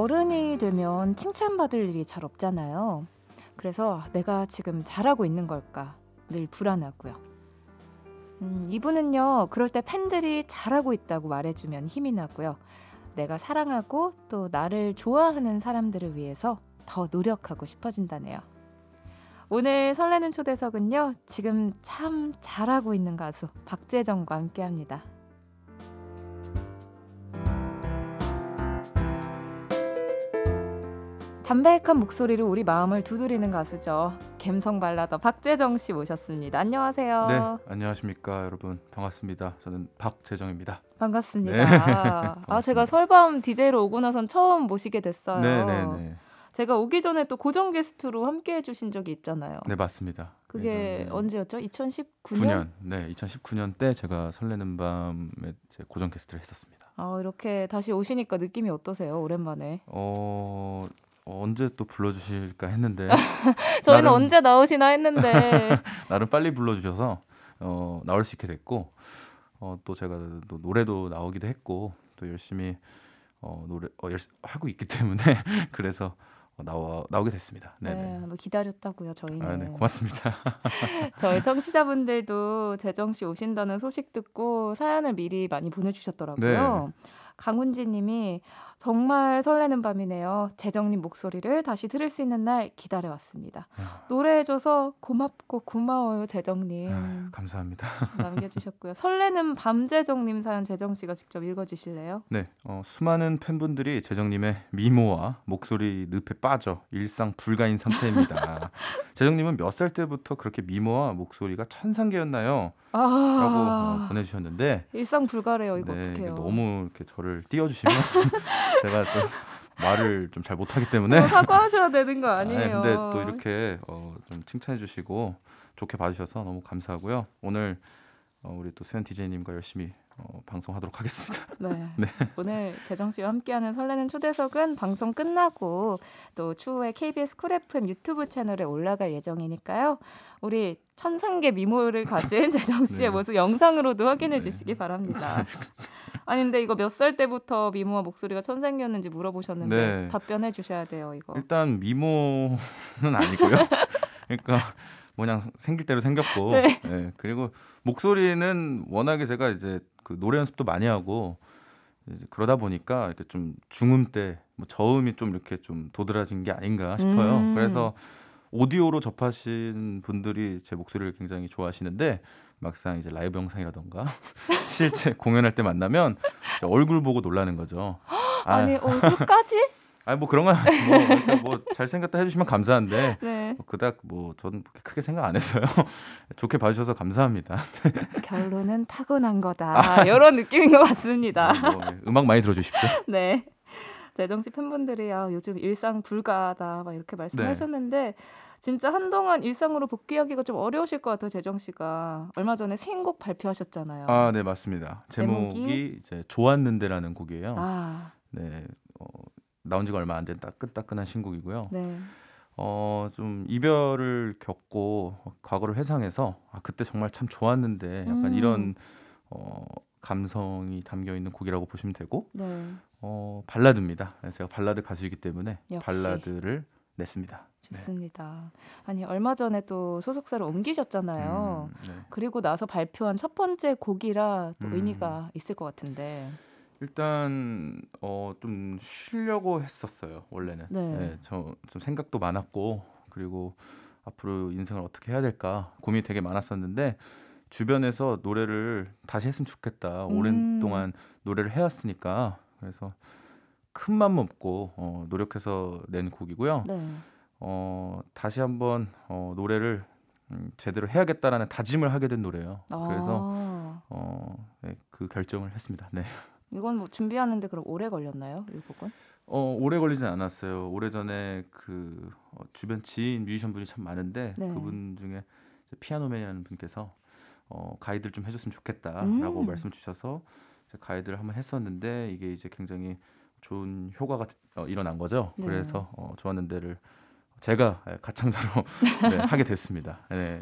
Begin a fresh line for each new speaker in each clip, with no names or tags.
어른이 되면 칭찬받을 일이 잘 없잖아요. 그래서 아, 내가 지금 잘하고 있는 걸까 늘 불안하고요. 음, 이분은요, 그럴 때 팬들이 잘하고 있다고 말해주면 힘이 나고요. 내가 사랑하고 또 나를 좋아하는 사람들을 위해서 더 노력하고 싶어진다네요. 오늘 설레는 초대석은요, 지금 참 잘하고 있는 가수 박재정과 함께 합니다. 담백한 목소리로 우리 마음을 두드리는 가수죠. 감성 발라더 박재정 씨 모셨습니다. 안녕하세요. 네,
안녕하십니까 여러분 반갑습니다. 저는 박재정입니다. 반갑습니다. 네. 아, 반갑습니다.
아 제가 설밤 DJ로 오고 나선 처음 모시게 됐어요. 네, 네, 네. 제가 오기 전에 또 고정 게스트로 함께 해주신 적이 있잖아요. 네 맞습니다. 그게 예전에... 언제였죠? 2019년. 9년,
네, 2019년 때 제가 설레는 밤에 고정 게스트를 했었습니다.
아 이렇게 다시 오시니까 느낌이 어떠세요? 오랜만에.
어 어, 언제 또 불러주실까 했는데 저희는 나름, 언제 나오시나 했는데 나름 빨리 불러주셔서 어, 나올 수 있게 됐고 어, 또 제가 또 노래도 나오기도 했고 또 열심히 어, 노래 어, 열심히 하고 있기 때문에 그래서 어, 나와 나오게 됐습니다. 네, 네네.
네, 기다렸다고요 저희는. 아, 네,
고맙습니다.
저희 청취자분들도 재정 씨 오신다는 소식 듣고 사연을 미리 많이 보내주셨더라고요. 네. 강훈지님이 정말 설레는 밤이네요. 재정님 목소리를 다시 들을 수 있는 날 기다려왔습니다. 아. 노래해줘서 고맙고 고마워요, 재정님. 아,
감사합니다.
남겨주셨고요. 설레는 밤재정님 사연 재정 씨가 직접 읽어주실래요?
네, 어, 수많은 팬분들이 재정님의 미모와 목소리 늪에 빠져 일상 불가인 상태입니다. 재정님은 몇 살 때부터 그렇게 미모와 목소리가 천상계였나요?
아~ 라고 어,
보내주셨는데
일상 불가래요 이거 네, 어떡해요 너무
이렇게 저를 띄워주시면 제가 또 말을 좀 잘 못하기 때문에 어,
사과하셔야 되는 거 아, 네, 아니에요. 아, 근데 또
이렇게 어, 좀 칭찬해주시고 좋게 봐주셔서 너무 감사하고요. 오늘 어, 우리 또 수현 디제이님과 열심히 어, 방송하도록 하겠습니다. 네. 네.
오늘 재정 씨와 함께하는 설레는 초대석은 방송 끝나고 또 추후에 KBS 쿨 FM 유튜브 채널에 올라갈 예정이니까요. 우리 천상계 미모를 가진 재정 씨의 네. 모습 영상으로도 확인해 네. 주시기 바랍니다. 아니 근데 이거 몇 살 때부터 미모와 목소리가 천생이었는지 물어보셨는데 네. 답변해 주셔야 돼요 이거.
일단 미모는 아니고요. 그러니까 뭐냥 생길 대로 생겼고 네. 네. 그리고 목소리는 워낙에 제가 이제 그 노래 연습도 많이 하고 이제 그러다 보니까 이렇게 좀 중음 때뭐 저음이 좀 이렇게 좀 도드라진 게 아닌가 싶어요. 음. 그래서 오디오로 접하신 분들이 제 목소리를 굉장히 좋아하시는데 막상 이제 라이브 영상이라던가 실제 공연할 때 만나면 얼굴 보고 놀라는 거죠. 아, 니 얼굴까지? 아니 뭐 그런 건뭐 그러니까 뭐 잘생겼다 해주시면 감사한데 네. 그닥 뭐 저는 크게 생각 안 했어요. 좋게 봐주셔서 감사합니다.
결론은 타고난 거다 아, 이런 느낌인 것 같습니다. 아, 뭐, 예.
음악 많이 들어주십시오.
네. 재정 씨 팬분들이요 요즘 일상 불가다막 이렇게 네. 말씀하셨는데 네. 진짜 한동안 일상으로 복귀하기가 좀 어려우실 것 같아요, 재정 씨가. 얼마 전에 신곡 발표하셨잖아요. 아,
네, 맞습니다. 제목이, 제목이? 이제 좋았는데라는 곡이에요. 아. 네. 어, 나온 지가 얼마 안 된 따끈따끈한 신곡이고요. 네. 어, 좀 이별을 겪고 과거를 회상해서 아, 그때 정말 참 좋았는데 약간 음. 이런 어, 감성이 담겨 있는 곡이라고 보시면 되고 네. 어, 발라드입니다. 네, 제가 발라드 가수이기 때문에 역시. 발라드를 냈습니다.
좋습니다. 네. 아니 얼마 전에 또 소속사를 옮기셨잖아요. 음, 네. 그리고 나서 발표한 첫 번째 곡이라 또 음. 의미가 있을 것 같은데.
일단 어, 좀 쉬려고 했었어요 원래는. 네. 네 저좀 생각도 많았고 그리고 앞으로 인생을 어떻게 해야 될까 고민이 되게 많았었는데 주변에서 노래를 다시 했으면 좋겠다. 음. 오랜 동안 노래를 해왔으니까 그래서 큰 맘 먹고 어, 노력해서 낸 곡이고요. 네. 어, 다시 한번 어, 노래를 음, 제대로 해야겠다라는 다짐을 하게 된 노래예요. 아. 그래서 어, 네, 그 결정을 했습니다. 네.
이건 뭐 준비하는데 그럼 오래 걸렸나요? 이 곡은?
어, 오래 걸리진 않았어요. 오래전에 그 어, 주변 지인 뮤지션분이 참 많은데 네. 그분 중에 피아노맨이라는 분께서 어, 가이드를 좀 해줬으면 좋겠다라고 음. 말씀 주셔서 가이드를 한번 했었는데 이게 이제 굉장히 좋은 효과가 어, 일어난 거죠. 네. 그래서 어, 좋았는 데를 제가 예, 가창자로 네, 하게 됐습니다. 네.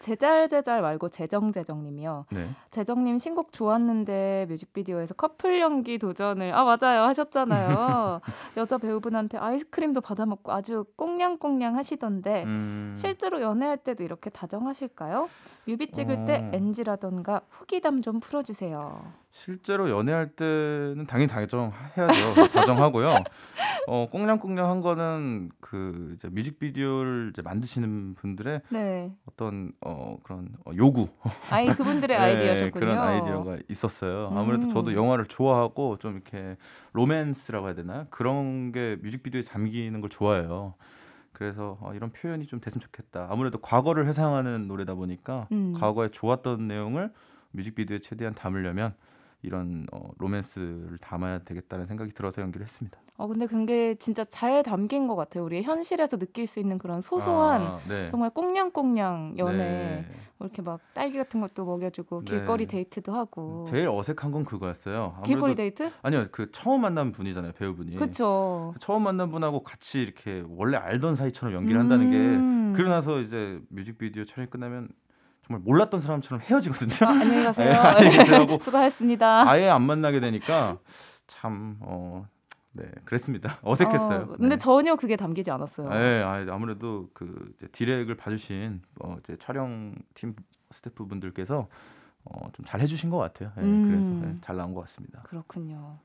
제잘제잘 말고 재정재정님이요. 네. 재정님 신곡 좋았는데 뮤직비디오에서 커플 연기 도전을 아 맞아요 하셨잖아요. 여자 배우분한테 아이스크림도 받아먹고 아주 꽁냥꽁냥 하시던데 음... 실제로 연애할 때도 이렇게 다정하실까요? 뮤비 찍을 때 어. 음. NG라던가 후기담 좀 풀어주세요.
실제로 연애할 때는 당연히 다정 해야죠. 다정하고요. 어 꽁냥꽁냥한 거는 그 이제 뮤직비디오를 이제 만드시는 분들의 네. 어떤 어 그런 어, 요구. 아이 그분들의 네, 아이디어셨군요. 그런 아이디어가 있었어요. 아무래도 음. 저도 영화를 좋아하고 좀 이렇게 로맨스라고 해야 되나 그런 게 뮤직비디오에 담기는 걸 좋아해요. 그래서 어, 이런 표현이 좀 됐으면 좋겠다. 아무래도 과거를 회상하는 노래다 보니까 음. 과거에 좋았던 내용을 뮤직비디오에 최대한 담으려면 이런 어, 로맨스를 담아야 되겠다는 생각이 들어서 연기를 했습니다.
어 근데 그게 진짜 잘 담긴 것 같아요. 우리 현실에서 느낄 수 있는 그런 소소한 아, 네. 정말 꽁냥꽁냥 연애 네. 뭐 이렇게 막 딸기 같은 것도 먹여주고 네. 길거리 데이트도 하고 음, 제일
어색한 건 그거였어요. 길거리 데이트? 아니요 그 처음 만난 분이잖아요 배우분이.
그렇죠.
처음 만난 분하고 같이 이렇게 원래 알던 사이처럼 연기를 음~ 한다는 게그러 나서 이제 뮤직비디오 촬영 끝나면 정말 몰랐던 사람처럼 헤어지거든요. 아, 안녕히 가세요. 네, 네
수고하셨습니다.
아예 안 만나게 되니까 참 어. 네, 그랬습니다. 어색했어요. 어, 근데
네. 전혀 그게 담기지 않았어요. 네,
아, 아무래도 그 디렉을 봐주신 어, 이제 촬영팀 스태프분들께서 어, 좀잘 해주신 것 같아요. 네, 음. 그래서 네, 잘 나온 것 같습니다.
그렇군요.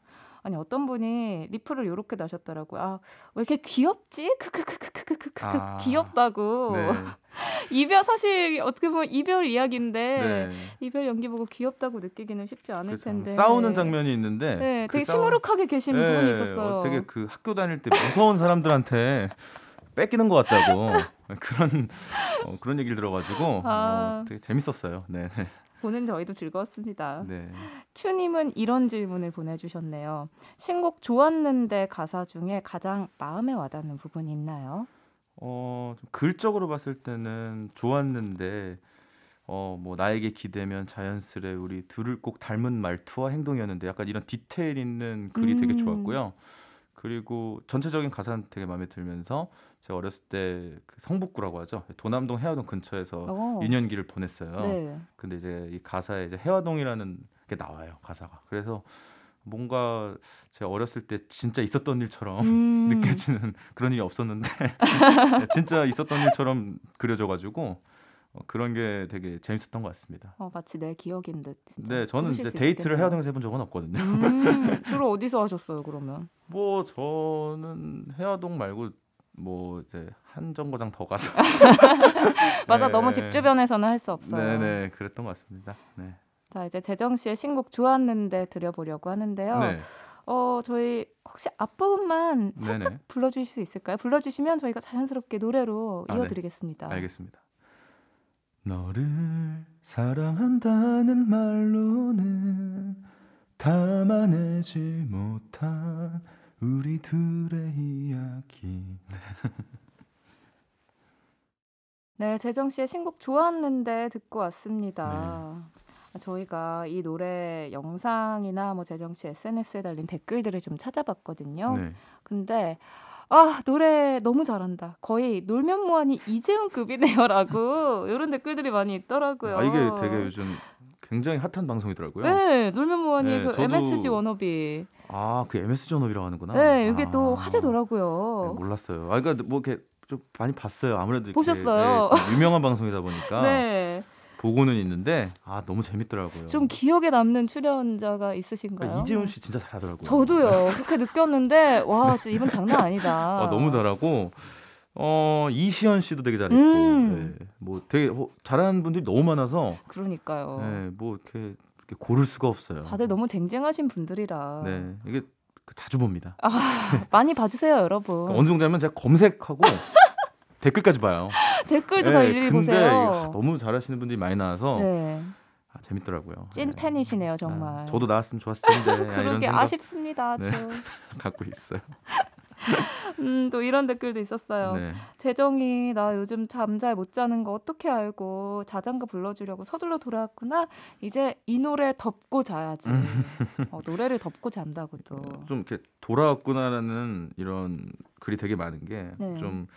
아니 어떤 분이 리플을 요렇게 나셨더라고요. 아, 왜 이렇게 귀엽지? 크크크크크크크 아, 귀엽다고. 네. 이별 사실 어떻게 보면 이별 이야기인데 네. 이별 연기 보고 귀엽다고 느끼기는 쉽지 않을 그렇죠. 텐데 싸우는
장면이 있는데 네,
그 되게 싸우... 시무룩하게 계신 네, 분이 있었어요. 어, 되게
그 학교 다닐 때 무서운 사람들한테 뺏기는 것 같다고 그런 어, 그런 얘기를 들어가지고 어, 아... 어, 되게 재밌었어요. 네. 네.
보는 저희도 즐거웠습니다. 네. 추님은 이런 질문을 보내주셨네요. 신곡 좋았는데 가사 중에 가장 마음에 와닿는 부분이 있나요?
어, 글적으로 봤을 때는 좋았는데 어, 뭐 나에게 기대면 자연스레 우리 둘을 꼭 닮은 말투와 행동이었는데 약간 이런 디테일 있는 글이 음. 되게 좋았고요. 그리고 전체적인 가사는 되게 마음에 들면서 제가 어렸을 때그 성북구라고 하죠. 도남동 해화동 근처에서 오. 어. 유년기를 보냈어요. 네. 근데 이제 이 가사에 이제 해화동이라는 게 나와요. 가사가. 그래서 뭔가 제가 어렸을 때 진짜 있었던 일처럼 음. 느껴지는 그런 일이 없었는데 진짜 있었던 일처럼 그려져가지고 어, 그런 게 되게 재밌었던 것 같습니다.
어, 마치 내 기억인 듯. 네, 저는 이제 데이트를 해화동에서 해본 적은
없거든요. 음, 주로
어디서 하셨어요, 그러면?
뭐 저는 해화동 말고 뭐 이제 한 정거장 더 가서 맞아 네. 너무 집 주변에서는 할 수 없어요. 네네 그랬던 것 같습니다. 네.
자 이제 재정 씨의 신곡 좋았는데 들려보려고 하는데요. 네. 어 저희 혹시 앞부분만 살짝 네네. 불러주실 수 있을까요? 불러주시면 저희가 자연스럽게 노래로 아, 네. 이어드리겠습니다. 네.
알겠습니다. 너를 사랑한다는 말로는 담아내지 못한 우리 둘의 이야기.
네, 재정 씨의 신곡 좋았는데 듣고 왔습니다. 네. 아, 저희가 이 노래 영상이나 뭐 재정 씨 SNS에 달린 댓글들을 좀 찾아봤거든요. 네. 근데 아 노래 너무 잘한다. 거의 놀면 뭐하니 이재훈급이네요라고 이런 댓글들이 많이 있더라고요. 아, 이게 되게 요즘
굉장히 핫한 방송이더라고요. 네, 놀면 뭐하니 네, 그 저도... MSG 원너비 아그 MSG 원너비라고 하는구나. 네, 이게 아,
또 화제더라고요.
네, 몰랐어요. 아 그러니까 뭐 이렇게 좀 많이 봤어요. 아무래도 보셨어요. 네, 유명한 방송이다 보니까 네. 보고는 있는데 아 너무 재밌더라고요. 좀
기억에 남는 출연자가 있으신가요? 그러니까 이재훈 씨
진짜 잘하더라고요.
저도요. 네. 그렇게 느꼈는데 와 네. 진짜 이분 장난 아니다. 아, 너무 잘하고
어 이시연 씨도 되게 잘했고 음. 네, 뭐 되게 뭐, 잘하는 분들이 너무 많아서
그러니까요. 네,
뭐 이렇게, 이렇게 고를 수가 없어요.
다들 너무 쟁쟁하신 분들이라.
네 이게 그 자주 봅니다.
아, 많이 봐주세요, 여러분. 그러니까 어느
정면 제가 검색하고 댓글까지 봐요.
댓글도 네, 다 예, 일일이 근데 보세요.
너무 잘하시는 분들이 많이 나와서 네. 아, 재밌더라고요.
찐 예. 팬이시네요, 아, 정말. 아, 저도
나왔으면 좋았을 텐데. 그런 아, 게 아쉽습니다. 네. 갖고 있어요.
음, 또 이런 댓글도 있었어요. 네. 재정이 나 요즘 잠 잘 못 자는 거 어떻게 알고 자장가 불러주려고 서둘러 돌아왔구나. 이제 이 노래 덮고 자야지. 음. 어, 노래를 덮고 잔다고 또. 네,
좀 이렇게 돌아왔구나라는 이런 글이 되게 많은 게좀 네. 좀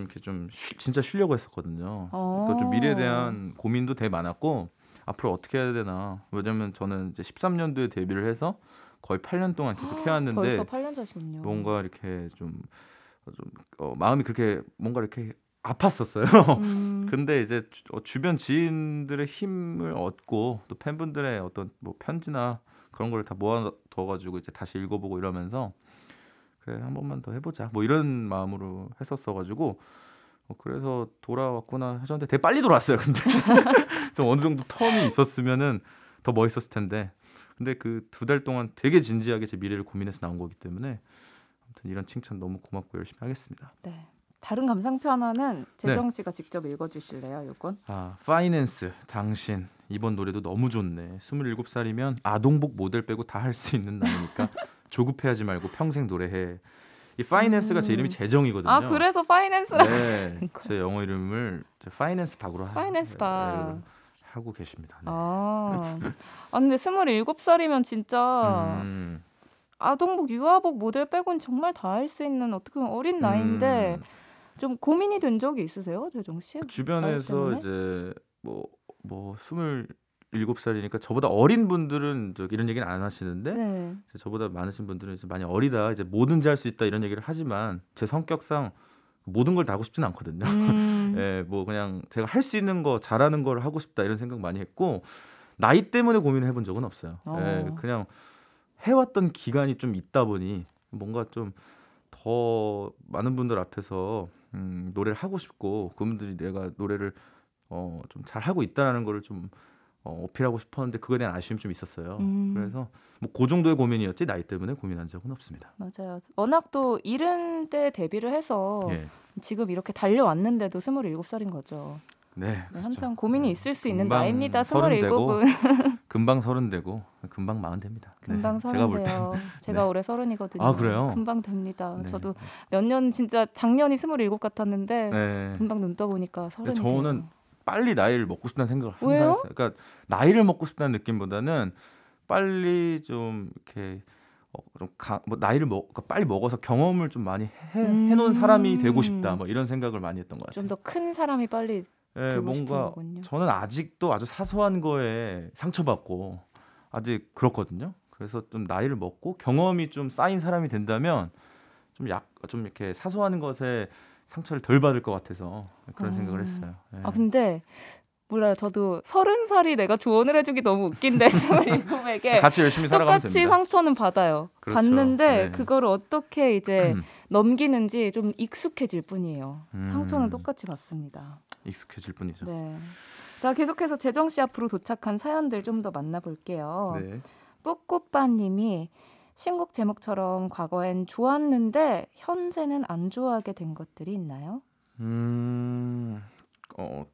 이렇게 좀 쉬, 진짜 쉬려고 했었거든요. 어. 그러니까 좀 미래에 대한 고민도 되게 많았고 앞으로 어떻게 해야 되나. 왜냐면 저는 이제 13년도에 데뷔를 해서 거의 8년 동안 계속 아, 해왔는데 벌써 8년 차시군요. 뭔가 이렇게 좀, 어, 좀 어, 마음이 그렇게 뭔가 이렇게 아팠었어요. 음. 근데 이제 주, 어, 변 지인들의 힘을 얻고 또 팬분들의 어떤 뭐 편지나 그런 걸 다 모아둬가지고 이제 다시 읽어보고 이러면서 그래 한 번만 더 해보자 뭐 이런 마음으로 했었어가지고 어, 그래서 돌아왔구나 하셨는데 되게 빨리 돌아왔어요. 근데 좀 어느 정도 텀이 있었으면은 더 멋있었을 텐데 근데 그 두 달 동안 되게 진지하게 제 미래를 고민해서 나온 거기 때문에 아무튼 이런 칭찬 너무 고맙고 열심히 하겠습니다.
네. 다른 감상표 하는 재정 네. 씨가 네. 직접 읽어주실래요? 요건
아 파이낸스 당신 이번 노래도 너무 좋네. 27살이면 아동복 모델 빼고 다 할 수 있는 나이니까 조급해하지 말고 평생 노래해. 이 파이낸스가 음. 제 이름이 음. 재정이거든요. 아 그래서 파이낸스라고. 네, 제 영어 이름을 파이낸스 박으로 하.
파이낸스 박.
네, 하고 계십니다. 네.
아, 아 근데 27살이면 진짜 음. 아동복, 유아복 모델 빼곤 정말 다 할 수 있는 어떻게 보면 어린 나이인데 음. 좀 고민이 된 적이 있으세요, 재정 씨? 그 주변에서
이제 뭐뭐 뭐, 뭐 스물 살이니까 저보다 어린 분들은 이런 얘기는 안 하시는데 네. 저보다 많으신 분들은 이제 많이 어리다 이제 뭐든지 할 수 있다 이런 얘기를 하지만 제 성격상 모든 걸 다 하고 싶진 않거든요. 음. 예, 뭐 그냥 제가 할 수 있는 거 잘하는 걸 하고 싶다 이런 생각 많이 했고 나이 때문에 고민을 해본 적은 없어요. 어. 예, 그냥 해왔던 기간이 좀 있다 보니 뭔가 좀 더 많은 분들 앞에서 음, 노래를 하고 싶고 그분들이 내가 노래를 어, 좀 잘하고 있다라는 거를 좀 어, 어필하고 싶었는데 그거에 대한 아쉬움이 좀 있었어요. 음. 그래서 뭐그 정도의 고민이었지 나이 때문에 고민한 적은 없습니다.
맞아요. 워낙 또 이른 때 데뷔를 해서 예. 지금 이렇게 달려왔는데도 27살인 거죠. 네. 네 그렇죠. 한참 고민이 네. 있을 수 있는 나이입니다. 27은.
금방 서른 되고 금방 마흔 됩니다. 네, 금방 서른 네. 돼요. 제가 네. 올해
서른이거든요. 아 그래요? 금방 됩니다. 네. 저도 몇 년 진짜 작년이 스물일곱 같았는데 네. 금방 눈 떠보니까 서른. 저 돼요.
빨리 나이를 먹고 싶다는 생각을 항상 왜요? 했어요. 그러니까 나이를 먹고 싶다는 느낌보다는 빨리 좀 이렇게 좀 어, 가, 뭐 나이를 먹, 그러니까 빨리 먹어서 경험을 좀 많이 해, 음. 해놓은 사람이 되고 싶다 뭐 이런 생각을 많이 했던 것 같아요.
좀 더 큰 사람이 빨리
네, 되고 뭔가 싶은 거군요. 저는 아직도 아주 사소한 거에 상처받고 아직 그렇거든요. 그래서 좀 나이를 먹고 경험이 좀 쌓인 사람이 된다면 좀 약 좀 이렇게 사소한 것에 상처를 덜 받을 것 같아서 그런 아. 생각을 했어요. 네. 아
근데 몰라요. 저도 서른 살이 내가 조언을 해주기 너무 웃긴데 스물일곱에게 아, 같이 열심히 살아가면 똑같이 됩니다. 상처는 받아요. 그렇죠. 받는데 네. 그걸 어떻게 이제 음. 넘기는지 좀 익숙해질 뿐이에요. 음. 상처는 똑같이 받습니다.
익숙해질 뿐이죠. 네.
자 계속해서 재정 씨 앞으로 도착한 사연들 좀 더 만나볼게요. 네. 뽀꾸빠님이 신곡 제목처럼 과거엔 좋았는데 현재는 안 좋아하게 된 것들이 있나요?
음, 어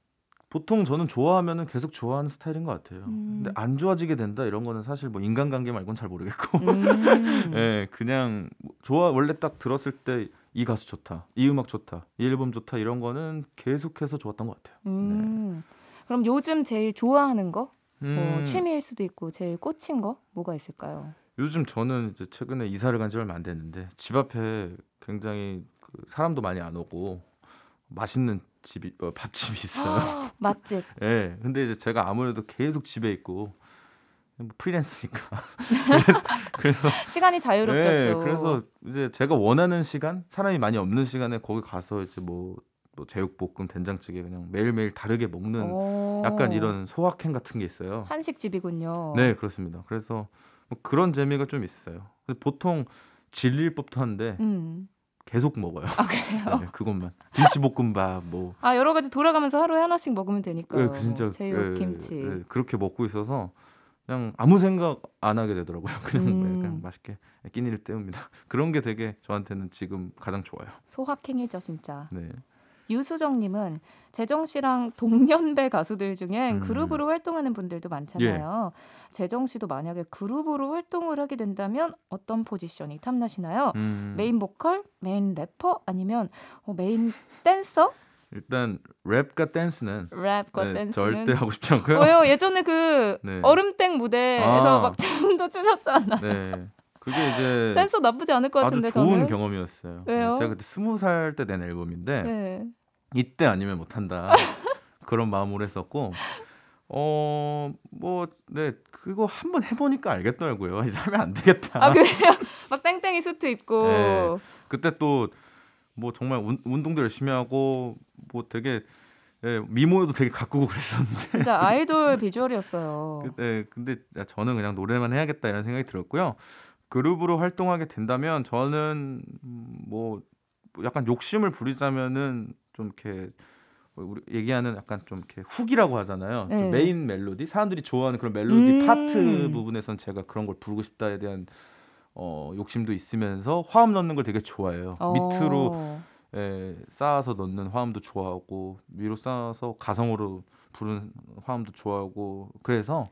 보통 저는 좋아하면은 계속 좋아하는 스타일인 것 같아요. 음. 근데 안 좋아지게 된다 이런 거는 사실 뭐 인간관계 말곤 잘 모르겠고, 음. 예, 그냥 뭐 좋아 원래 딱 들었을 때 이 가수 좋다, 이 음악 좋다, 이 앨범 좋다 이런 거는 계속해서 좋았던 것 같아요.
음. 네. 그럼 요즘 제일 좋아하는 거, 뭐 음. 취미일 수도 있고 제일 꽂힌 거 뭐가 있을까요?
요즘 저는 이제 최근에 이사를 간 지 얼마 안 됐는데 집 앞에 굉장히 그 사람도 많이 안 오고 맛있는 집이 뭐 밥집이 있어요. 맛집. 예. 네, 근데 이제 제가 아무래도 계속 집에 있고 뭐 프리랜서니까 그래서, 그래서 시간이 자유롭죠. 네, 그래서 이제 제가 원하는 시간 사람이 많이 없는 시간에 거기 가서 이제 뭐, 뭐 제육볶음, 된장찌개 그냥 매일매일 다르게 먹는 약간 이런 소확행 같은 게 있어요.
한식집이군요. 네,
그렇습니다. 그래서 뭐 그런 재미가 좀 있어요. 보통 질릴 법도 한데 음. 계속 먹어요. 아 그래요? 네, 그것만 김치볶음밥 뭐.
아 여러 가지 돌아가면서 하루에 하나씩 먹으면 되니까요. 네, 그 진짜 제육 그, 김치. 네,
그렇게 먹고 있어서 그냥 아무 생각 안 하게 되더라고요. 네, 그냥, 음. 그냥 맛있게 끼니를 때웁니다. 그런 게 되게 저한테는 지금 가장 좋아요.
소확행이죠 진짜. 네. 유수정님은 재정 씨랑 동년배 가수들 중에 음. 그룹으로 활동하는 분들도 많잖아요. 예. 재정 씨도 만약에 그룹으로 활동을 하게 된다면 어떤 포지션이 탐나시나요? 음. 메인 보컬, 메인 래퍼 아니면 어, 메인 댄서?
일단 랩과 댄스는 랩과 네, 댄스는 절대 하고 싶지 않고요. 왜
예전에 그 네. 얼음땡 무대에서 아. 막 춤도 추셨잖아요.
네. 그게 이제 댄서 나쁘지 않을 것 같은데 아주 좋은 저는? 경험이었어요. 왜요? 제가 그때 스무 살 때 낸 앨범인데 네. 이때 아니면 못한다 그런 마음으로 했었고 어, 뭐, 네, 그거 한번 해보니까 알겠더라고요. 이제 하면 안 되겠다. 아, 그래요?
막 땡땡이 수트 입고. 네,
그때 또, 뭐, 정말 운, 동도 열심히 하고, 뭐 되게, 예, 미모도 에 되게 가꾸고 그랬었는데.
진짜 아이돌 비주얼이었어요.
그, 네, 근데 아, 저는 그냥 노래만 해야겠다 이런 생각이 들었고요. 그룹으로 활동하게 된다면 저는 뭐 약간 욕심을 부리자면은 좀 이렇게 우리 얘기하는 약간 좀 이렇게 훅이라고 하잖아요. 네. 메인 멜로디, 사람들이 좋아하는 그런 멜로디 음~ 파트 부분에선 제가 그런 걸 부르고 싶다에 대한 어, 욕심도 있으면서 화음 넣는 걸 되게 좋아해요. 어~ 밑으로 에, 예, 쌓아서 넣는 화음도 좋아하고 위로 쌓아서 가성으로 부르는 화음도 좋아하고 그래서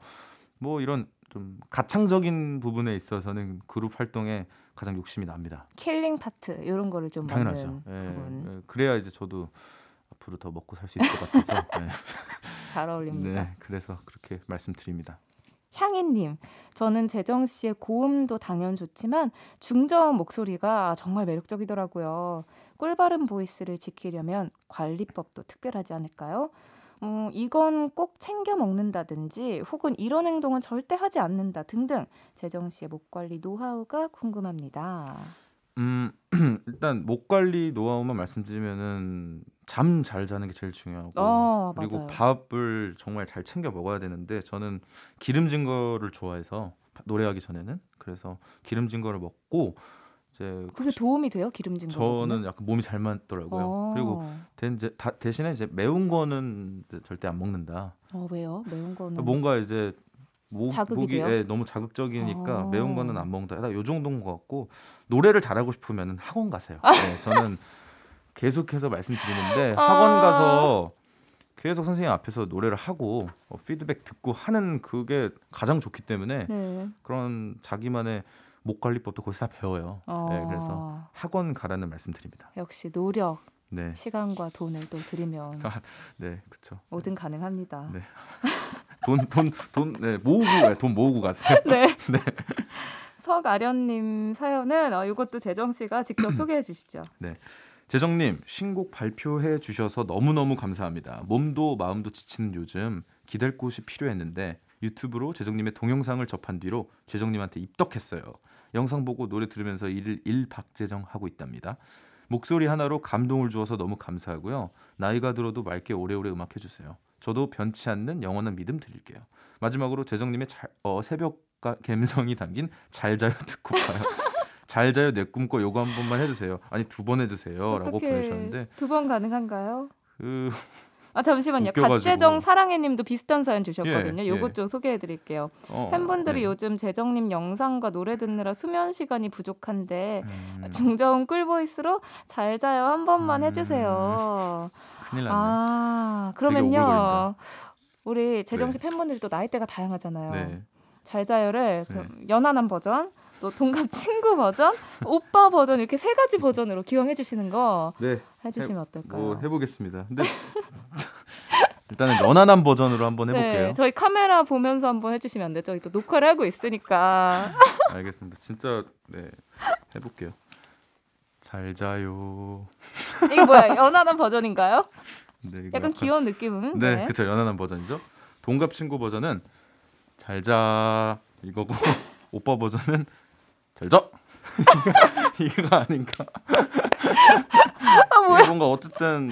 뭐 이런 좀 가창적인 부분에 있어서는 그룹 활동에 가장 욕심이 납니다.
킬링 파트 이런 거를 좀 당연하죠. 예, 예,
그래야 이제 저도 앞으로 더 먹고 살 수 있을 것 같아서 네. 잘 어울립니다. 네, 그래서 그렇게 말씀드립니다.
향인님, 저는 재정 씨의 고음도 당연 좋지만 중저음 목소리가 정말 매력적이더라고요. 꿀바른 보이스를 지키려면 관리법도 특별하지 않을까요? 어, 이건 꼭 챙겨 먹는다든지 혹은 이런 행동은 절대 하지 않는다 등등 재정 씨의 목 관리 노하우가 궁금합니다.
음 일단 목 관리 노하우만 말씀드리면은 잠 잘 자는 게 제일 중요하고 어, 그리고 밥을 정말 잘 챙겨 먹어야 되는데 저는 기름진 거를 좋아해서 노래하기 전에는 그래서 기름진 거를 먹고 이제 그게
도움이 돼요 기름진 거? 저는
약간 몸이 잘 맞더라고요. 어. 그리고 대, 대신에 이제 매운 거는 절대 안 먹는다.
어 왜요? 매운 거는 그러니까 뭔가
이제 목, 자극이 에 예, 너무 자극적이니까 어. 매운 거는 안 먹는다. 요 정도인 것 같고 노래를 잘하고 싶으면 학원 가세요. 아. 네, 저는 계속해서 말씀드리는데 아. 학원 가서 계속 선생님 앞에서 노래를 하고 어, 피드백 듣고 하는 그게 가장 좋기 때문에 네. 그런 자기만의 목 관리법도 거기서 다 배워요. 어. 네, 그래서 학원 가라는 말씀드립니다.
역시 노력. 네. 시간과 돈을 또 들이면 아,
네, 그렇죠.
뭐든 가능합니다. 네.
돈돈 돈 네, 모으고 네, 돈 모으고 가세요. 네. 네.
석아련님 사연은 어, 이것도 재정 씨가 직접 소개해 주시죠.
네. 재정님 신곡 발표해 주셔서 너무너무 감사합니다. 몸도 마음도 지치는 요즘 기댈 곳이 필요했는데 유튜브로 재정님의 동영상을 접한 뒤로 재정님한테 입덕했어요. 영상 보고 노래 들으면서 일, 일 박재정 하고 있답니다. 목소리 하나로 감동을 주어서 너무 감사하고요. 나이가 들어도 맑게 오래오래 음악 해주세요. 저도 변치 않는 영원한 믿음 드릴게요. 마지막으로 재정님의 잘, 어, 새벽 과 감성이 담긴 잘자요 듣고 가요. 잘자요 내 꿈꿔 요거 한 번만 해주세요. 아니 두 번 해주세요라고 보내주셨는데
두 번 가능한가요? 그아 잠시만요. 웃겨가지 갓재정 사랑해님도 비슷한 사연 주셨거든요. 예, 예. 요것 예. 좀 소개해드릴게요. 어, 어 팬분들이 네. 요즘 재정님 영상과 노래 듣느라 수면 시간이 부족한데 음. 중저음 꿀보이스로 잘 자요 한 번만 음. 해주세요. 큰일 났네. 아 그러면요. 우리 재정 씨 네. 팬분들이 또 나이대가 다양하잖아요. 네. 잘 자요를 네. 연하남 버전, 또 동갑 친구 버전, 오빠 버전 이렇게 세 가지 버전으로 기용해 주시는 거 네. 해주시면 해, 어떨까요? 뭐
해보겠습니다. 근데 일단은 연한한 버전으로 한번 네, 해볼게요. 네,
저희 카메라 보면서 한번 해주시면 안 돼요? 저희 또 녹화를 하고 있으니까.
알겠습니다. 진짜 네 해볼게요. 잘 자요.
이게 뭐야? 연한한 버전인가요? 네, 약간 귀여운 느낌은. 네, 네. 그렇죠. 연한한
버전이죠. 동갑 친구 버전은 잘 자 이거고 오빠 버전은 잘 자. 이게 아닌가. 아, 뭐야? 예, 뭔가 어쨌든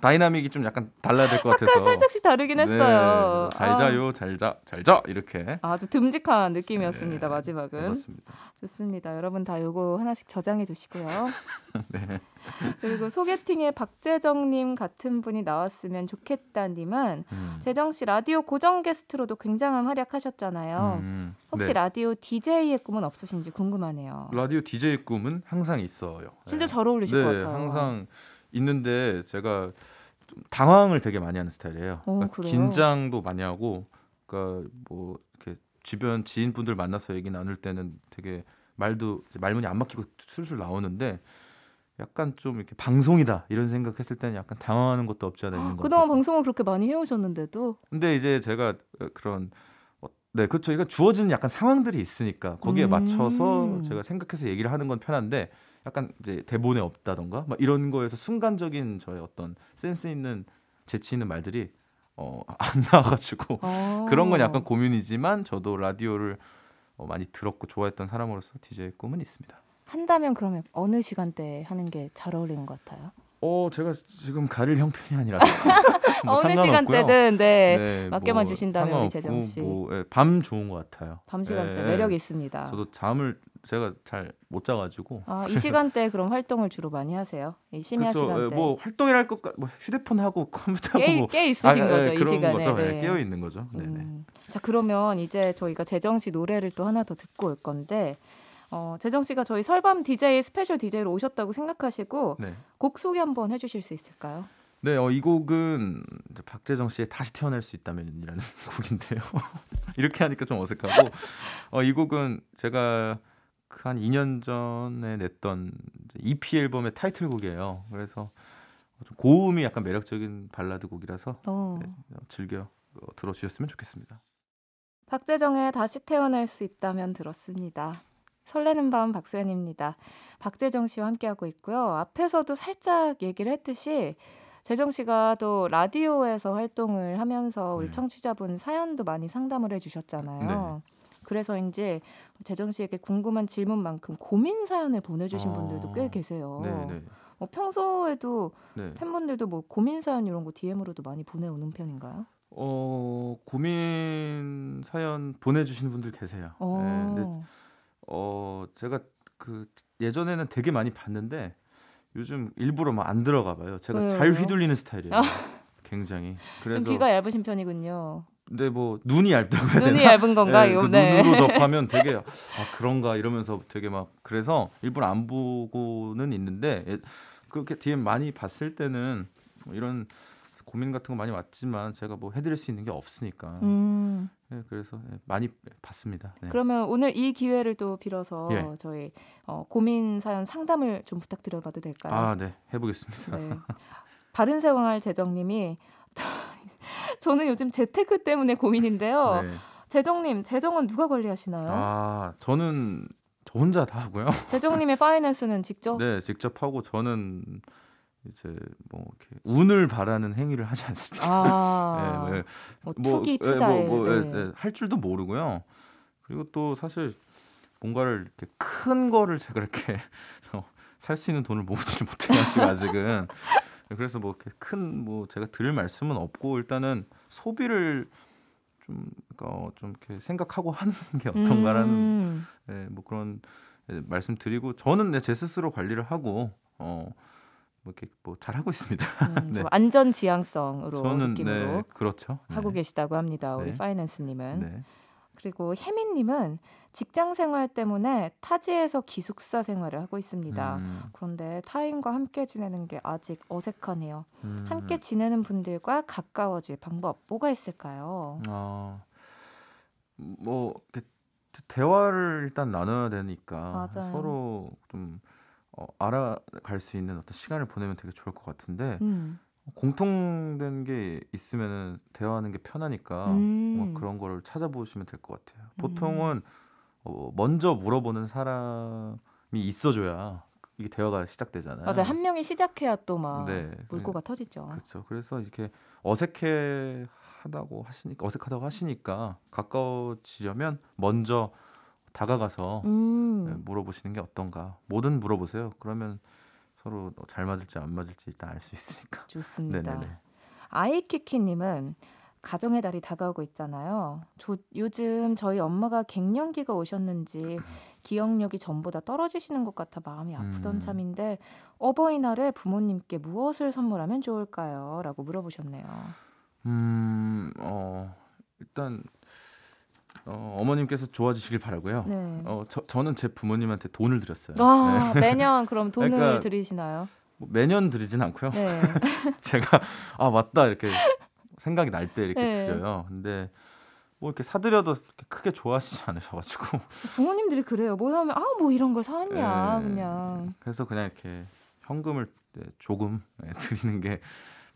다이나믹이 좀 약간 달라야 될것 같아서 살짝씩
다르긴 네. 했어요. 잘 어. 자요,
아. 잘자, 잘자 이렇게.
아주 듬직한 느낌이었습니다. 네. 마지막은. 그습니다 좋습니다. 여러분 다 요거 하나씩 저장해 주시고요. 네. 그리고 소개팅에 박재정님 같은 분이 나왔으면 좋겠다님은 음. 재정 씨 라디오 고정 게스트로도 굉장한 활약하셨잖아요. 음.
음. 혹시 네.
라디오 DJ의 꿈은 없으신지 궁금하네요.
라디오 DJ의 꿈은 항상 있어요. 진짜 네. 잘 어울리실 네, 것 같아요. 항상 있는데 제가 좀 당황을 되게 많이 하는 스타일이에요. 어, 그러니까 긴장도 많이 하고 그러니까 뭐 이렇게 주변 지인분들 만나서 얘기 나눌 때는 되게 말도 말문이 안 막히고 술술 나오는데 약간 좀 이렇게 방송이다 이런 생각했을 때는 약간 당황하는 것도 없지 않아 있는 것 같아요. 그동안
방송을 그렇게 많이 해오셨는데도.
근데 이제 제가 어, 그런 어, 네 그렇죠. 그러 주어지는 약간 상황들이 있으니까 거기에 음. 맞춰서 제가 생각해서 얘기를 하는 건 편한데 약간 이제 대본에 없다던가 막 이런 거에서 순간적인 저의 어떤 센스 있는 재치 있는 말들이 어, 안 나와가지고 어. 그런 건 약간 고민이지만 저도 라디오를 어, 많이 들었고 좋아했던 사람으로서 디 j 의 꿈은 있습니다.
한다면 그러면 어느 시간대에 하는 게 잘 어울리는
것 같아요? 어 제가 지금 가릴 형편이 아니라뭐 어느 시간대든 네, 네 맞게만 뭐 주신다면 재정 씨밤 뭐, 예, 좋은 것 같아요. 밤 시간대 예, 예. 매력 있습니다. 저도 잠을 제가 잘 못 자가지고. 아, 이
시간대 그럼 활동을 주로 많이 하세요? 이 심야 그쵸, 예, 시간대. 뭐
활동이랄 것, 뭐 휴대폰하고 컴퓨터하고 깨, 뭐. 아, 있으신 아, 거죠 네, 이 시간에. 거죠. 예, 네. 네, 깨어 있는 거죠. 음.
자 그러면 이제 저희가 재정 씨 노래를 또 하나 더 듣고 올 건데. 어, 재정 씨가 저희 설밤 DJ 스페셜 DJ로 오셨다고 생각하시고 네. 곡 소개 한번 해주실 수 있을까요?
네, 어, 이 곡은 박재정 씨의 다시 태어날 수 있다면이라는 곡인데요. 이렇게 하니까 좀 어색하고, 어, 이 곡은 제가 그한 2년 전에 냈던 EP 앨범의 타이틀곡이에요. 그래서 좀 고음이 약간 매력적인 발라드 곡이라서 어. 네, 즐겨 어, 들어주셨으면 좋겠습니다.
박재정의 다시 태어날 수 있다면 들었습니다. 설레는 밤 박수현입니다. 박재정 씨와 함께하고 있고요. 앞에서도 살짝 얘기를 했듯이 재정 씨가 또 라디오에서 활동을 하면서 우리 네. 청취자분 사연도 많이 상담을 해주셨잖아요. 네. 그래서인지 재정 씨에게 궁금한 질문만큼 고민 사연을 보내주신 아, 분들도 꽤 계세요. 네네. 뭐 네. 어, 평소에도 네. 팬분들도 뭐 고민 사연 이런 거 DM으로도 많이 보내오는 편인가요?
어 고민 사연 보내주시 분들 계세요. 오. 어. 네, 근데 어 제가 그 예전에는 되게 많이 봤는데 요즘 일부러 막 안 들어가 봐요. 제가 어, 왜요? 잘 휘둘리는 스타일이에요. 아. 굉장히. 그래서 좀 귀가
얇으신 편이군요.
근데 뭐 눈이 얇다고 해야 되나? 눈이 얇은 건가 예, 그 네, 그 눈으로 접하면 되게 아 그런가 이러면서 되게 막 그래서 일부러 안 보고는 있는데 예, 그렇게 DM 많이 봤을 때는 뭐 이런 고민 같은 거 많이 왔지만 제가 뭐 해드릴 수 있는 게 없으니까 음. 네, 그래서 많이 봤습니다. 네.
그러면 오늘 이 기회를 또 빌어서 예. 저희 어, 고민 사연 상담을 좀 부탁드려봐도 될까요? 아, 네,
해보겠습니다. 네.
바른세광 재정님이 저는 요즘 재테크 때문에 고민인데요. 네. 재정님, 재정은 누가 관리하시나요?
아, 저는 저 혼자 다 하고요.
재정님의 파이낸스는 직접?
네, 직접 하고 저는 이제 뭐 이렇게 운을 바라는 행위를 하지 않습니다. 아, 네, 네. 뭐, 뭐 투기 네, 투자 뭐, 뭐, 뭐, 네. 할 줄도 모르고요. 그리고 또 사실 뭔가를 이렇게 큰 거를 제가 이렇게 살 수 있는 돈을 모으지 못해가지고 아직은 네, 그래서 뭐큰뭐 뭐 제가 드릴 말씀은 없고 일단은 소비를 좀그니까좀 어, 이렇게 생각하고 하는 게 어떤가라는 음. 네, 뭐 그런 네, 말씀드리고 저는 네, 제 스스로 관리를 하고 어뭐 이렇게 뭐 잘하고 있습니다. 음, 네.
안전 지향성으로 저는, 네, 느낌으로 그렇죠. 네, 그렇죠. 하고 계시다고 합니다. 우리 네. 파이낸스님은. 그리고 혜민님은 직장 생활 때문에 타지에서 기숙사 생활을 하고 있습니다. 음. 그런데 타인과 함께 지내는 게 아직 어색하네요. 음. 함께 지내는 분들과 가까워질 방법 뭐가 있을까요?
어, 뭐 대화를 일단 나눠야 되니까 맞아요. 서로 좀 어, 알아갈 수 있는 어떤 시간을 보내면 되게 좋을 것 같은데 음. 공통된 게 있으면은 대화하는 게 편하니까 음. 그런 거를 찾아보시면 될 것 같아요. 음. 보통은 어, 먼저 물어보는 사람이 있어줘야 이게 대화가 시작되잖아요. 맞아 한
명이 시작해야 또막 네. 물꼬가 네. 터지죠.
그렇죠. 그래서 이렇게 어색해 하다고 하시니까 어색하다고 하시니까 가까워지려면 먼저 다가가서 음. 네, 물어보시는 게 어떤가. 뭐든 물어보세요. 그러면 서로 잘 맞을지 안 맞을지 일단 알 수 있으니까.
좋습니다. 네네네. 아이키키님은 가정의 달이 다가오고 있잖아요. 조, 요즘 저희 엄마가 갱년기가 오셨는지 기억력이 전보다 떨어지시는 것 같아 마음이 아프던 음. 참인데 어버이날에 부모님께 무엇을 선물하면 좋을까요?라고 물어보셨네요.
음, 어 일단 어, 어머님께서 좋아지시길 바라고요. 네. 어, 저, 는제 부모님한테 돈을 드렸어요. 아, 네. 매년 그럼 돈을 그러니까 드리시나요? 뭐 매년 드리진 않고요. 네. 제가 아 맞다 이렇게 생각이 날 때 이렇게 네. 드려요. 근데 뭐 이렇게 사드려도 크게 좋아하시지 않으셔가지고
부모님들이 그래요. 뭐 하면 아뭐 이런 걸 사왔냐 네. 그냥.
그래서 그냥 이렇게 현금을 네, 조금 드리는 게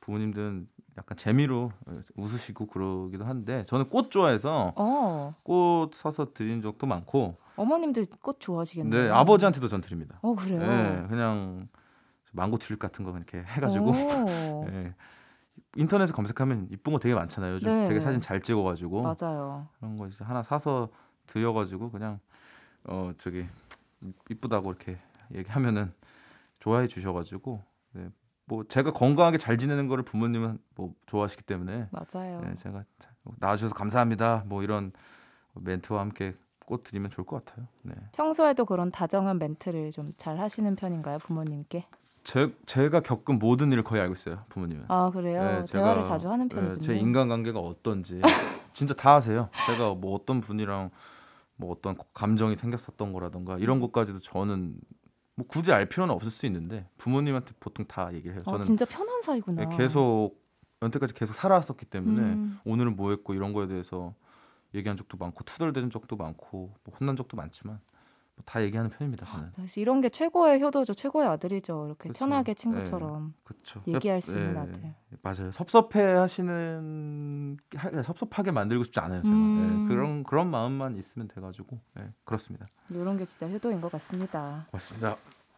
부모님들은 약간 재미로 웃으시고 그러기도 한데 저는 꽃 좋아해서 어. 꽃 사서 드린 적도 많고
어머님들 꽃 좋아하시겠네요. 네, 아버지한테도 전 드립니다. 어 그래요? 네,
그냥 망고 튤립 같은 거 이렇게 해가지고 네, 인터넷에 검색하면 이쁜 거 되게 많잖아요. 요즘 네. 되게 사진 잘 찍어가지고 맞아요. 그런 거 이제 하나 사서 드려가지고 그냥 어 저기 이쁘다고 이렇게 얘기하면은 좋아해 주셔가지고 네, 뭐 제가 건강하게 잘 지내는 거를 부모님은 뭐 좋아하시기 때문에 맞아요. 네, 제가 뭐 나와주셔서 감사합니다. 뭐 이런 멘트와 함께 꽃 드리면 좋을 것 같아요. 네.
평소에도 그런 다정한 멘트를 좀 잘 하시는 편인가요, 부모님께?
제, 제가 겪은 모든 일을 거의 알고 있어요, 부모님은. 아 그래요? 네, 대화를 제가, 자주 하는 네, 편이군요. 제 인간관계가 어떤지 진짜 다 아세요. 제가 뭐 어떤 분이랑 뭐 어떤 감정이 생겼었던 거라던가 이런 것까지도 저는 뭐 굳이 알 필요는 없을 수 있는데 부모님한테 보통 다 얘기를 해요. 아, 저는 진짜
편한 사이구나. 네,
계속 연태까지 계속 살아왔었기 때문에 음. 오늘은 뭐 했고 이런 거에 대해서 얘기한 적도 많고 투덜대는 적도 많고 뭐 혼난 적도 많지만 뭐 다 얘기하는 편입니다. 저는. 아,
사실 이런 게 최고의 효도죠, 최고의 아들이죠. 이렇게 그쵸. 그렇죠. 편하게 친구처럼 네. 얘기할 수 있는 네. 아들. 예, 맞아요.
섭섭해하시는 섭섭하게 만들고 싶지 않아요. 제가 음. 네. 그런 그런 마음만 있으면 돼가지고 그렇습니다.
이런 게 진짜 효도인 것 같습니다. 맞습니다.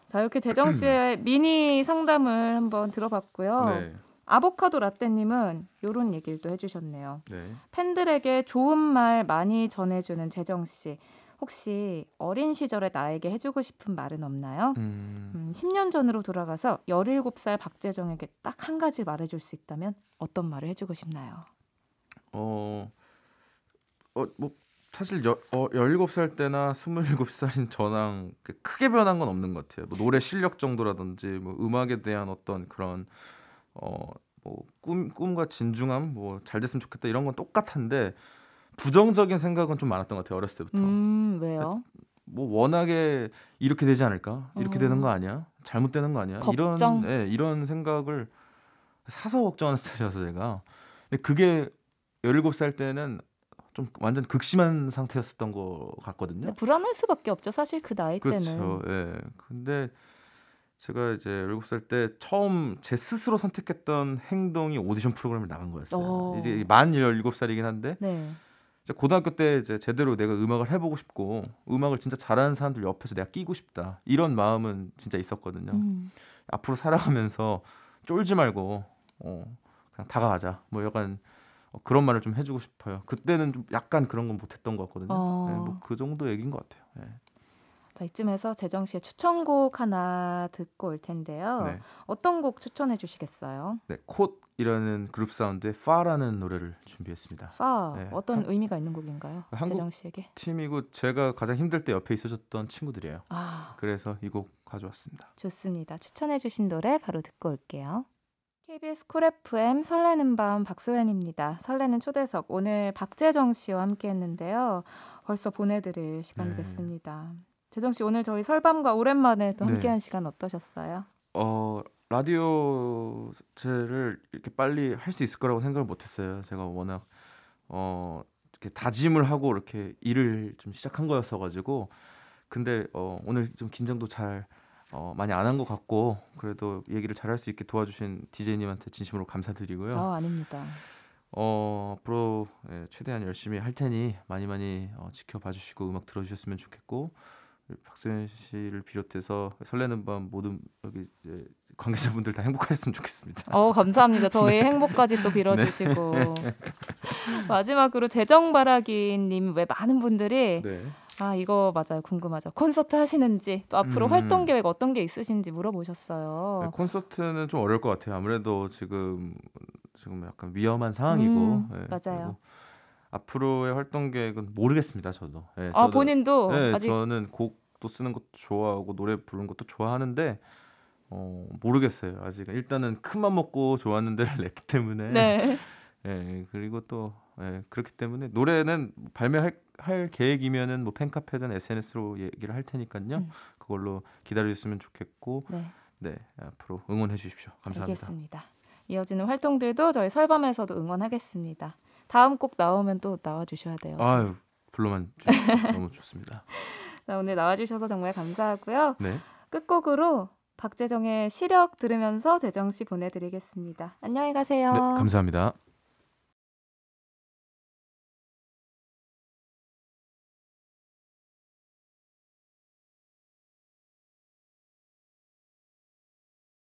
자 이렇게 재정 씨의 미니 상담을 한번 들어봤고요. 네. 아보카도 라떼님은 이런 얘기를 또 해주셨네요. 네. 팬들에게 좋은 말 많이 전해주는 재정 씨. 혹시 어린 시절에 나에게 해주고 싶은 말은 없나요? 음. 음, 10년 전으로 돌아가서 17살 박재정에게 딱 한 가지 말해줄 수 있다면 어떤 말을 해주고 싶나요?
어, 어, 뭐 사실 여, 어, 17살 때나 27살인 저랑 크게 변한 건 없는 것 같아요. 뭐 노래 실력 정도라든지 뭐 음악에 대한 어떤 그런 어, 뭐 꿈, 꿈과 진중함, 뭐 잘 됐으면 좋겠다 이런 건 똑같은데 부정적인 생각은 좀 많았던 것 같아요 어렸을 때부터.
음, 왜요? 그러니까
뭐 워낙에 이렇게 되지 않을까? 이렇게 되는 어. 거 아니야? 잘못되는 거 아니야? 걱정? 이런 네, 예, 이런 생각을 사서 걱정하는 스타일이어서 제가 근데 그게 17살 때는 좀 완전 극심한 상태였었던 것 같거든요. 네,
불안할 수밖에 없죠. 사실 그 나이 그렇죠. 때는.
그렇죠. 예. 근데 제가 이제 17살 때 처음 제 스스로 선택했던 행동이 오디션 프로그램을 나간 거였어요. 오. 어. 이제 만 17살이긴 한데 네. 고등학교 때 이제 제대로 내가 음악을 해보고 싶고 음악을 진짜 잘하는 사람들 옆에서 내가 끼고 싶다 이런 마음은 진짜 있었거든요. 음. 앞으로 살아가면서 쫄지 말고 어, 그냥 다가가자. 뭐 약간 그런 말을 좀 해주고 싶어요. 그때는 좀 약간 그런 건 못했던 것 같거든요. 어. 네, 뭐그 정도 얘기인 것 같아요. 네.
자 이쯤에서 재정 씨의 추천곡 하나 듣고 올 텐데요. 네. 어떤 곡 추천해 주시겠어요?
네, 콧 이라는 그룹 사운드의 파라는 노래를 준비했습니다. 파 네. 어떤 한,
의미가 있는 곡인가요? 대정 씨에게
팀이고 제가 가장 힘들 때 옆에 있어줬던 친구들이에요. 아. 그래서 이 곡 가져왔습니다.
좋습니다. 추천해주신 노래 바로 듣고 올게요. KBS 쿨 FM 설레는 밤 박소연입니다. 설레는 초대석 오늘 박재정 씨와 함께했는데요. 벌써 보내드릴 시간이 네. 됐습니다. 재정 씨 오늘 저희 설밤과 오랜만에 또 네. 함께한 네. 시간 어떠셨어요?
어 라디오를 이렇게 빨리 할 수 있을 거라고 생각을 못했어요. 제가 워낙 어 이렇게 다짐을 하고 이렇게 일을 좀 시작한 거였어가지고 근데 어 오늘 좀 긴장도 잘 어, 많이 안 한 것 같고 그래도 얘기를 잘 할 수 있게 도와주신 디제이님한테 진심으로 감사드리고요. 어, 아닙니다. 어 앞으로 예, 최대한 열심히 할 테니 많이 많이 어, 지켜봐 주시고 음악 들어주셨으면 좋겠고 박소연 씨를 비롯해서 설레는 밤 모든 여기 예, 관계자분들 다 행복하셨으면 좋겠습니다.
어 감사합니다. 저희 네. 행복까지 또 빌어주시고 네. 마지막으로 재정 바라기님 왜 많은 분들이 네. 아 이거 맞아요 궁금하죠 콘서트 하시는지 또 앞으로 음. 활동 계획 어떤 게 있으신지 물어보셨어요. 네,
콘서트는 좀 어려울 것 같아요. 아무래도 지금 지금 약간 위험한 상황이고 음, 네, 맞아요. 앞으로의 활동 계획은 모르겠습니다. 저도. 네, 아 저도, 본인도. 네, 아직... 저는 곡도 쓰는 것도 좋아하고 노래 부르는 것도 좋아하는데. 어, 모르겠어요. 아직 일단은 큰맘 먹고 좋았는 데를 냈기 때문에. 네. 예, 그리고 또 예, 그렇기 때문에 노래는 발매할 할 계획이면은 뭐 팬카페든 SNS로 얘기를 할 테니까요. 음. 네. 그걸로 기다려 주시면 좋겠고. 네. 네. 앞으로 응원해 주십시오. 감사합니다. 알겠습니다.
이어지는 활동들도 저희 설밤에서도 응원하겠습니다. 다음 곡 나오면 또 나와 주셔야 돼요. 아유, 불러만 주셔서 너무 좋습니다. 자, 오늘 나와 주셔서 정말 감사하고요. 네. 끝곡으로 박재정의 시력 들으면서 재정 씨 보내드리겠습니다. 안녕히 가세요. 네,
감사합니다.